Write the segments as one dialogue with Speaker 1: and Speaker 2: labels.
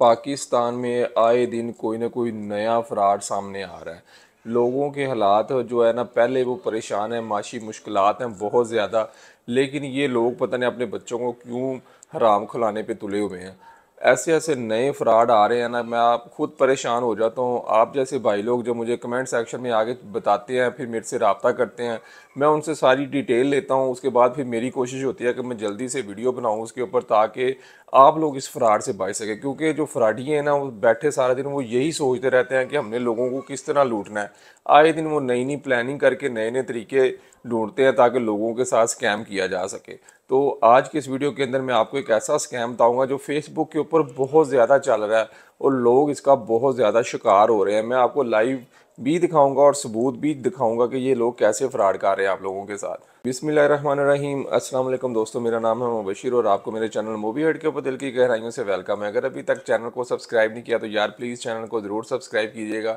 Speaker 1: पाकिस्तान में आए दिन कोई ना कोई नया फ्रॉड सामने आ रहा है लोगों के हालात जो है ना पहले वो परेशान हैं माशी मुश्किल हैं बहुत ज़्यादा लेकिन ये लोग पता नहीं अपने बच्चों को क्यों हराम खुलाने पे तुले हुए हैं ऐसे ऐसे नए फ्रॉड आ रहे हैं ना मैं आप खुद परेशान हो जाता हूँ आप जैसे भाई लोग जो मुझे कमेंट सेक्शन में आगे बताते हैं फिर मेरे से रबता करते हैं मैं उनसे सारी डिटेल लेता हूँ उसके बाद फिर मेरी कोशिश होती है कि मैं जल्दी से वीडियो बनाऊँ उसके ऊपर ताकि आप लोग इस फ्रॉड से बच सके क्योंकि जो फ्राडिए हैं ना वो बैठे सारा दिन वो यही सोचते रहते हैं कि हमने लोगों को किस तरह लूटना है आए दिन वो नई नई प्लानिंग करके नए नए तरीके ढूंढते हैं ताकि लोगों के साथ स्कैम किया जा सके तो आज के इस वीडियो के अंदर मैं आपको एक ऐसा स्कैम बताऊँगा जो फेसबुक के ऊपर बहुत ज़्यादा चल रहा है और लोग इसका बहुत ज़्यादा शिकार हो रहे हैं मैं आपको लाइव भी दिखाऊंगा और सबूत भी दिखाऊंगा कि ये लोग कैसे फ्रॉड कर रहे हैं आप लोगों के साथ अस्सलाम वालेकुम दोस्तों मेरा नाम है मुबशिर और आपको मेरे चैनल मूवी हट के ऊपर दिल की गहराइयों से वेलकम है अगर अभी तक चैनल को सब्सक्राइब नहीं किया तो यार प्लीज़ चैनल को ज़रूर सब्सक्राइब कीजिएगा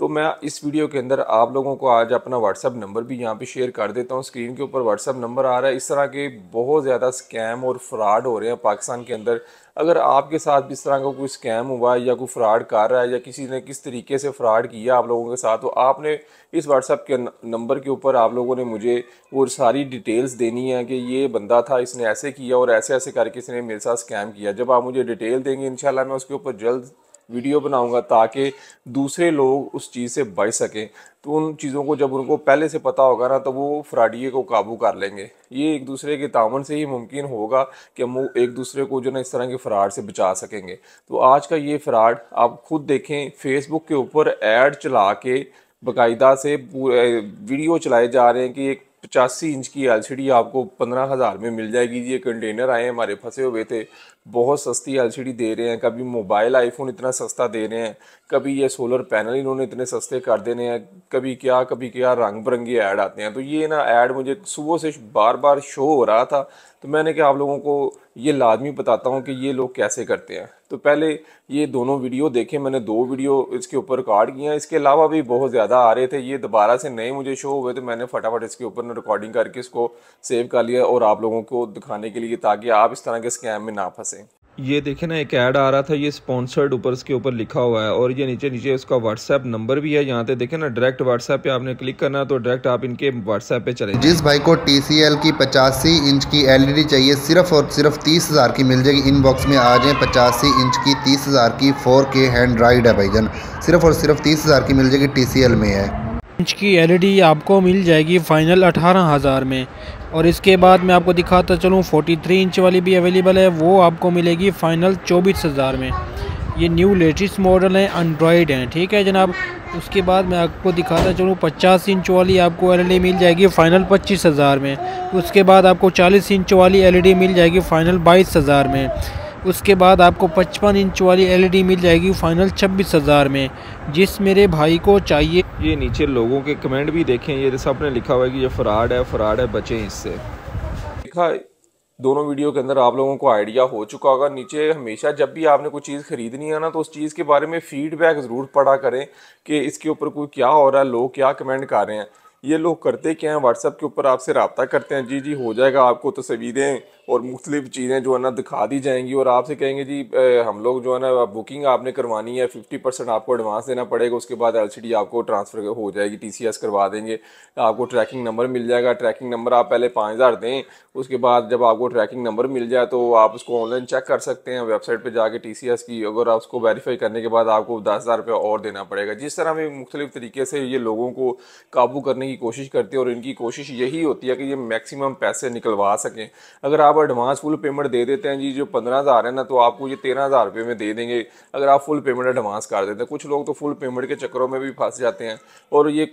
Speaker 1: तो मैं इस वीडियो के अंदर आप लोगों को आज अपना व्हाट्सअप नंबर भी यहाँ पे शेयर कर देता हूँ स्क्रीन के ऊपर व्हाट्सअप नंबर आ रहा है इस तरह के बहुत ज़्यादा स्कैम और फ्रॉड हो रहे हैं पाकिस्तान के अंदर अगर आपके साथ भी इस तरह का कोई स्कैम हुआ है या कोई फ्रॉड कर रहा है या किसी ने किस तरीके से फ्रॉड किया आप लोगों के साथ तो आपने इस व्हाट्सअप के नंबर के ऊपर आप लोगों ने मुझे वो सारी डिटेल्स देनी है कि ये बंदा था इसने ऐसे किया और ऐसे ऐसे करके इसने मेरे साथ स्कैम किया जब आप मुझे डिटेल देंगे इन मैं उसके ऊपर जल्द वीडियो बनाऊंगा ताकि दूसरे लोग उस चीज़ से बच सकें तो उन चीज़ों को जब उनको पहले से पता होगा ना तो वो फ्राडिये को काबू कर लेंगे ये एक दूसरे के तावन से ही मुमकिन होगा कि हम एक दूसरे को जो ना इस तरह के फ्राड से बचा सकेंगे तो आज का ये फ्राड आप खुद देखें फेसबुक के ऊपर एड चला के बाकायदा से पूरे वीडियो चलाए जा रहे हैं कि एक पचासी इंच की एलसीडी आपको पंद्रह हज़ार में मिल जाएगी ये कंटेनर आए हमारे फंसे हुए थे बहुत सस्ती एलसीडी दे रहे हैं कभी मोबाइल आईफोन इतना सस्ता दे रहे हैं कभी ये सोलर पैनल इन्होंने इतने सस्ते कर देने हैं कभी क्या कभी क्या रंग बिरंगे ऐड आते हैं तो ये ना ऐड मुझे सुबह से बार बार शो हो रहा था तो मैंने कहा आप लोगों को ये लाजमी बताता हूँ कि ये लोग कैसे करते हैं तो पहले ये दोनों वीडियो देखे मैंने दो वीडियो इसके ऊपर रिकॉर्ड किए हैं इसके अलावा भी बहुत ज़्यादा आ रहे थे ये दोबारा से नए मुझे शो हुए तो मैंने फटाफट इसके ऊपर रिकॉर्डिंग करके इसको सेव कर लिया और आप लोगों को दिखाने के लिए ताकि आप इस तरह के स्कैम में ना फंसे ये देखे ना एक ऐड आ रहा था ये स्पॉन्सर्ड ऊपर इसके ऊपर लिखा हुआ है और ये नीचे नीचे उसका व्हाट्सएप नंबर भी है यहाँ पे देखे ना डायरेक्ट व्हाट्सएप पे आपने क्लिक करना तो डायरेक्ट आप इनके व्हाट्सएप पे चले जिस भाई को टी की पचासी इंच की एलईडी e चाहिए सिर्फ और सिर्फ तीस हज़ार की मिल जाएगी इनबॉक्स में आ जाए पचासी इंच की तीस हज़ार की फोर हैंड राइड है भाईजन सिर्फ और सिर्फ तीस हज़ार की मिल जाएगी टी में है इंच की एलईडी आपको मिल जाएगी फ़ाइनल अठारह हज़ार में और इसके बाद मैं आपको दिखाता चलूँ 43 इंच वाली भी अवेलेबल है वो आपको मिलेगी फ़ाइनल चौबीस हज़ार में ये न्यू लेटेस्ट मॉडल है एंड्रॉयड हैं ठीक है जनाब उसके बाद मैं आपको दिखाता चलूँ 50 इंच वाली आपको एलईडी मिल जाएगी फ़ाइनल पच्चीस हज़ार में उसके बाद आपको 40 इंच वाली एलईडी मिल जाएगी फ़ाइनल बाईस हज़ार में उसके बाद आपको 55 इंच वाली एलईडी e मिल जाएगी फाइनल छब्बीस हज़ार में जिस मेरे भाई को चाहिए ये नीचे लोगों के कमेंट भी देखें ये सब ने लिखा हुआ है कि ये फ्रॉड है फ्रॉड है बचें इससे लिखा दोनों वीडियो के अंदर आप लोगों को आइडिया हो चुका होगा नीचे हमेशा जब भी आपने कोई चीज़ खरीदनी है ना तो उस चीज़ के बारे में फीडबैक ज़रूर पड़ा करें कि इसके ऊपर कोई क्या हो रहा है लोग क्या कमेंट कर रहे हैं ये लोग करते क्या हैं व्हाट्सएप के ऊपर आपसे रबता करते हैं जी जी हो जाएगा आपको तस्वीरें तो और मुख्तलिफ चीज़ें जो है ना दिखा दी जाएंगी और आपसे कहेंगे जी हम लोग जो है ना बुकिंग आपने करवानी है फिफ्टी परसेंट आपको एडवांस देना पड़ेगा उसके बाद एल आपको ट्रांसफ़र हो जाएगी टी करवा देंगे आपको ट्रैकिंग नंबर मिल जाएगा ट्रैकिंग नंबर आप पहले पाँच हज़ार दें उसके बाद जब आपको ट्रैकिंग नंबर मिल जाए तो आप उसको ऑनलाइन चेक कर सकते हैं वेबसाइट पर जाके टी की अगर आप उसको वेरीफाई करने के बाद आपको दस हज़ार रुपये और देना पड़ेगा जिस तरह भी मुख्तलिफ तरीके से ये लोगों को काबू करने की कोशिश करते हैं और इनकी कोशिश यही होती है कि ये मैक्सिमम पैसे निकलवा सकें अगर आप एडवांस फुल पेमेंट दे देते हैं जी जो पंद्रह हज़ार है ना तो आपको ये तेरह हज़ार रुपये में दे देंगे अगर आप फुल पेमेंट एडवांस कर देते हैं कुछ लोग तो फुल पेमेंट के चक्करों में भी फंस जाते हैं और ये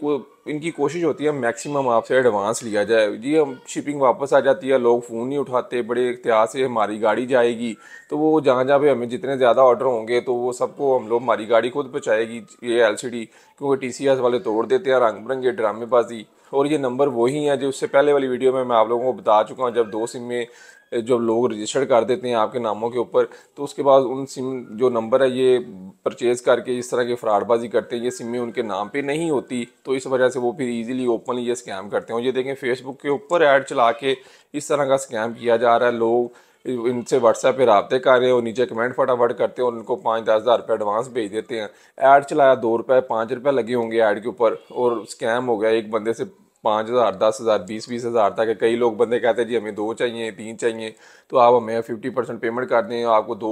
Speaker 1: इनकी कोशिश होती है मैक्सिमम आपसे एडवांस लिया जाए जी हम शिपिंग वापस आ जाती है लोग फ़ोन नहीं उठाते बड़े इख्तियार से हमारी गाड़ी जाएगी तो वो जहाँ जहाँ पे हमें जितने ज़्यादा ऑर्डर होंगे तो वो सबको हम लोग हमारी गाड़ी खुद पहुँचाएगी ये एल क्योंकि टी वाले तोड़ देते हैं रंग बिरंगे ड्रामेबाजी और ये नंबर वही हैं जो उससे पहले वाली वीडियो में मैं आप लोगों को बता चुका हूँ जब दो सिम में जब लोग रजिस्टर कर देते हैं आपके नामों के ऊपर तो उसके बाद उन सिम जो नंबर है ये परचेज़ करके इस तरह की फ्राडबाजी करते हैं ये सिमें उनके नाम पे नहीं होती तो इस वजह से वो फिर इजीली ओपनली ये स्कैम करते हैं और ये देखें फेसबुक के ऊपर ऐड चला के इस तरह का स्कैम किया जा रहा है लोग इनसे व्हाट्सएप पे रबते कर रहे हो नीचे कमेंट फटाफट करते हो और उनको पाँच दस हज़ार रुपये एडवांस भेज देते हैं ऐड चलाया दो रुपये पाँच रुपये लगे होंगे ऐड के ऊपर और स्कैम हो गया एक बंदे से पाँच हज़ार दस हज़ार बीस बीस हज़ार तक कई लोग बंदे कहते हैं जी हमें दो चाहिए तीन चाहिए तो आप हमें फिफ्टी परसेंट पेमेंट कर दें आपको दो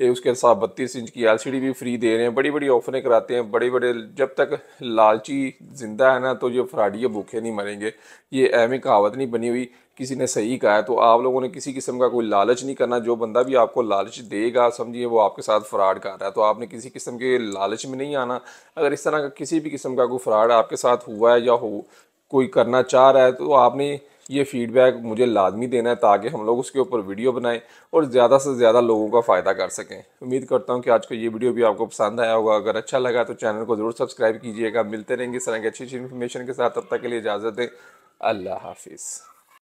Speaker 1: ए, उसके साथ बत्तीस इंच की एलसीडी भी फ्री दे रहे हैं बड़ी बड़ी ऑफरें कराते हैं बड़े बड़े जब तक लालची ज़िंदा है ना तो ये फ्राडी भूखे नहीं मरेंगे ये एम कहावत नहीं बनी हुई किसी ने सही कहा है तो आप लोगों ने किसी किस्म का कोई लालच नहीं करना जो बंदा भी आपको लालच देगा समझिए वो आपके साथ फ्रॉड कर रहा है तो आपने किसी किस्म के लालच में नहीं आना अगर इस तरह का किसी भी किस्म का कोई फ्रॉड आपके साथ हुआ है या हो कोई करना चाह रहा है तो आपने ये फीडबैक मुझे लाजमी देना है ताकि हम लोग उसके ऊपर वीडियो बनाएं और ज़्यादा से ज़्यादा लोगों का फ़ायदा कर सकें उम्मीद करता हूँ कि आज का ये वीडियो भी आपको पसंद आया होगा अगर अच्छा लगा तो चैनल को ज़रूर सब्सक्राइब कीजिएगा मिलते रहेंगे इस तरह की अच्छी अच्छी इन्फॉर्मेशन के साथ तब तक के लिए इजाज़त दें अल्लाह हाफिज़